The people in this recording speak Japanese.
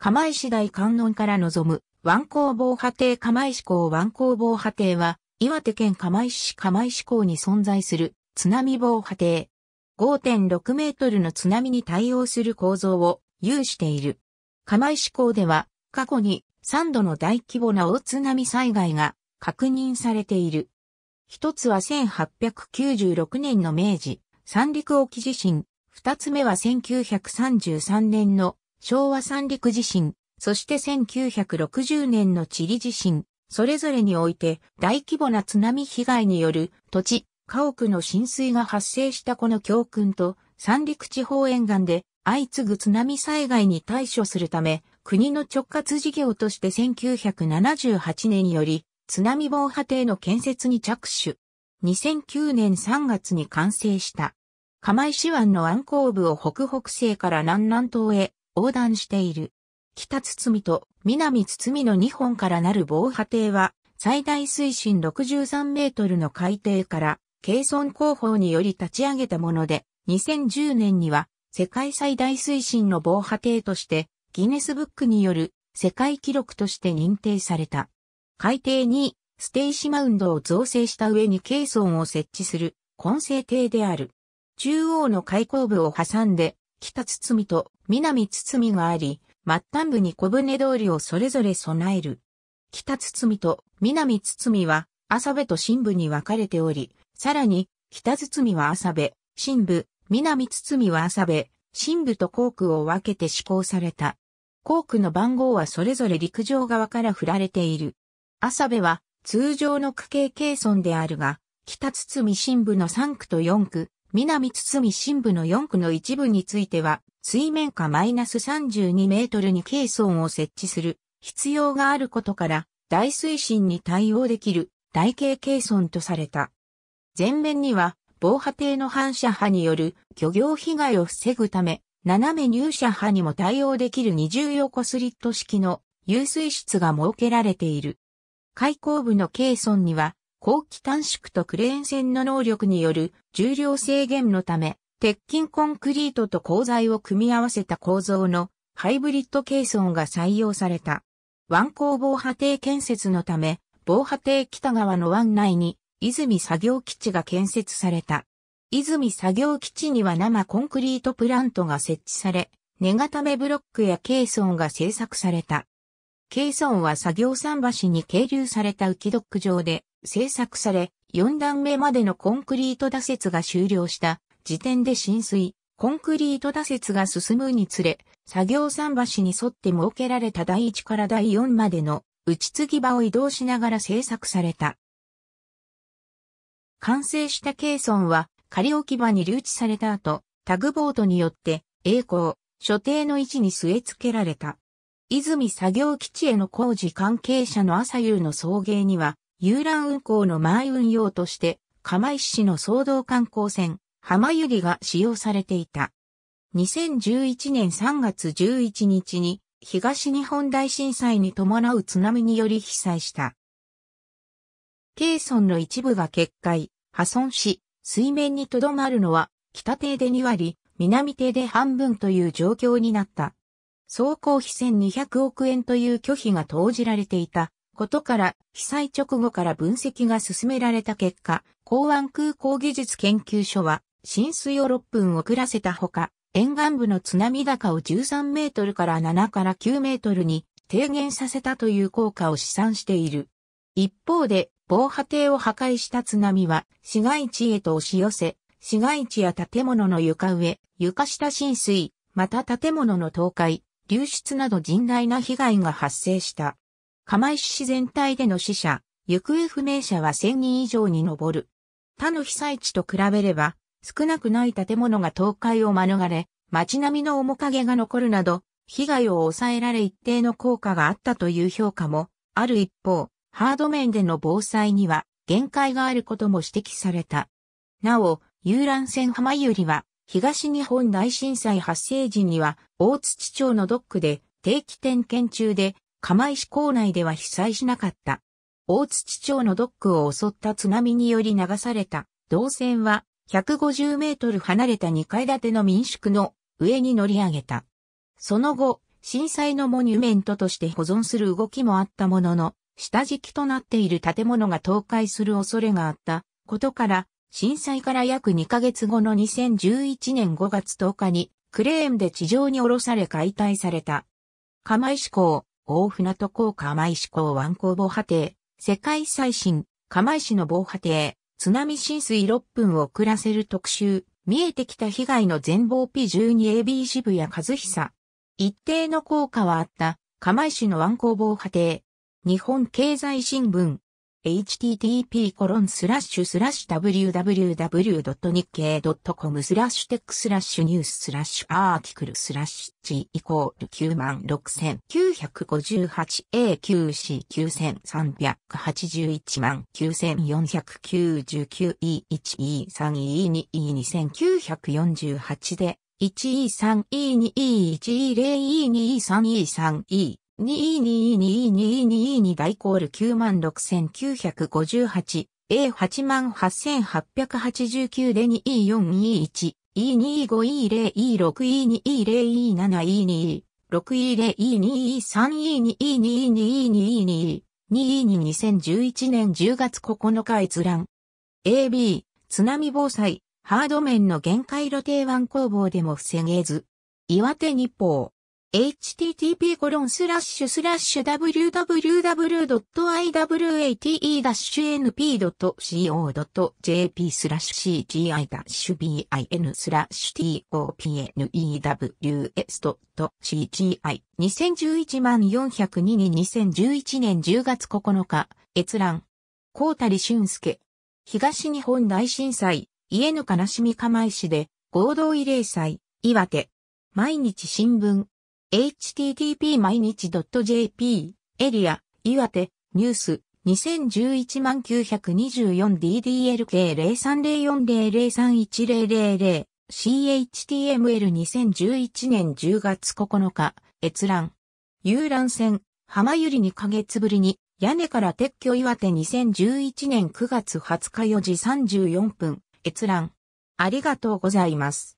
釜石大観音から望む湾口防波堤釜石港湾口防波堤は、岩手県釜石市釜石港に存在する津波防波堤。5.6メートルの津波に対応する構造を有している。釜石港では、過去に3度の大規模な大津波災害が確認されている。一つは1896年の明治三陸沖地震、二つ目は1933年の昭和三陸地震、そして1960年のチリ地震、それぞれにおいて大規模な津波被害による土地、家屋の浸水が発生したこの教訓と三陸地方沿岸で相次ぐ津波災害に対処するため国の直轄事業として1978年より津波防波堤の建設に着手。2009年3月に完成した。釜石湾の湾口部を北北西から南南東へ横断している。北堤と南堤の2本からなる防波堤は、最大水深63メートルの海底から、ケイソン工法により立ち上げたもので、2010年には、世界最大水深の防波堤として、ギネスブックによる世界記録として認定された。海底にステイシマウンドを造成した上にケイソンを設置する根性堤である。中央の開口部を挟んで北堤と南堤があり、末端部に小舟通りをそれぞれ備える。北堤と南堤は、浅部と新部に分かれており、さらに、北堤は浅部、新部、南堤は浅部、新部と航空を分けて施行された。航空の番号はそれぞれ陸上側から振られている。浅部は通常の区形計村であるが、北堤新部の3区と4区、南堤新部の4区の一部については、水面下マイナス32メートルに軽村を設置する必要があることから、大水深に対応できる台形軽村とされた。前面には、防波堤の反射波による漁業被害を防ぐため、斜め入射波にも対応できる二重横スリット式の遊水室が設けられている。開口部の軽村には後期短縮とクレーン船の能力による重量制限のため、鉄筋コンクリートと鋼材を組み合わせた構造のハイブリッドケーソンが採用された。湾港防波堤建設のため、防波堤北側の湾内に泉作業基地が建設された。泉作業基地には生コンクリートプラントが設置され、根固めブロックやケーソンが製作された。ケイソンは作業桟橋に係留された浮きドック上で製作され、4段目までのコンクリート打設が終了した時点で浸水、コンクリート打設が進むにつれ、作業桟橋に沿って設けられた第1から第4までの打ち継ぎ場を移動しながら製作された。完成したケイソンは仮置き場に留置された後、タグボートによって栄光、所定の位置に据え付けられた。泉作業基地への工事関係者の朝夕の送迎には、遊覧運行の前運用として、釜石市の総動観光船、浜百合が使用されていた。2011年3月11日に、東日本大震災に伴う津波により被災した。ケ村ソンの一部が決壊、破損し、水面に留まるのは、北艇で2割、南艇で半分という状況になった。総工費1200億円という拒否が投じられていたことから、被災直後から分析が進められた結果、港湾空港技術研究所は、浸水を6分遅らせたほか、沿岸部の津波高を13メートルから7から9メートルに低減させたという効果を試算している。一方で、防波堤を破壊した津波は市街地へと押し寄せ、市街地や建物の床上、床下浸水、また建物の倒壊、流出など甚大な被害が発生した。釜石市全体での死者、行方不明者は1000人以上に上る。他の被災地と比べれば、少なくない建物が倒壊を免れ、街並みの面影が残るなど、被害を抑えられ一定の効果があったという評価も、ある一方、ハード面での防災には限界があることも指摘された。なお、遊覧船浜ゆりは東日本大震災発生時には、大槌町のドックで定期点検中で、釜石港内では被災しなかった。大槌町のドックを襲った津波により流された銅線は150メートル離れた2階建ての民宿の上に乗り上げた。その後、震災のモニュメントとして保存する動きもあったものの、下敷きとなっている建物が倒壊する恐れがあったことから、震災から約2ヶ月後の2011年5月10日に、クレーンで地上に下ろされ解体された。釜石港、大船渡港釜石港湾港防波堤、世界最新、釜石の防波堤、津波浸水6分を遅らせる特集、見えてきた被害の全貌 P12AB 渋谷和久。一定の効果はあった、釜石の湾港防波堤。日本経済新聞、http://www.nikkei.com スラッシュテックスラッシュニューススラッシュアーティクルスラッシュ G イコール 968A9C93819499E1E3E2E2948 で 1E3E2E2E3E0E2E3E3E 2222222がイコール96,958。A88889 で 2E4E1、E25E0E6E2E0E7E2E、6E0E2E3E2E2E2E2E2E、2E22011 年10月9日閲覧。AB、津波防災、ハード面の限界露呈湾工房でも防げず。岩手日報。http コロンスラッシュスラッシュ www.iwate-np.co.jp スラッシュ cgi-bin スラッシュ t o p n e w s c g i 2 0 1 1万402に2011年10月9日閲覧高谷俊介東日本大震災家の悲しみ釜石で合同慰霊祭岩手毎日新聞 http 毎日 .jp エリア岩手ニュース 2011-924DDLK0304003100 CHTML2011 年10月9日閲覧遊覧船浜ゆり2ヶ月ぶりに屋根から撤去岩手2011年9月20日4時34分閲覧ありがとうございます。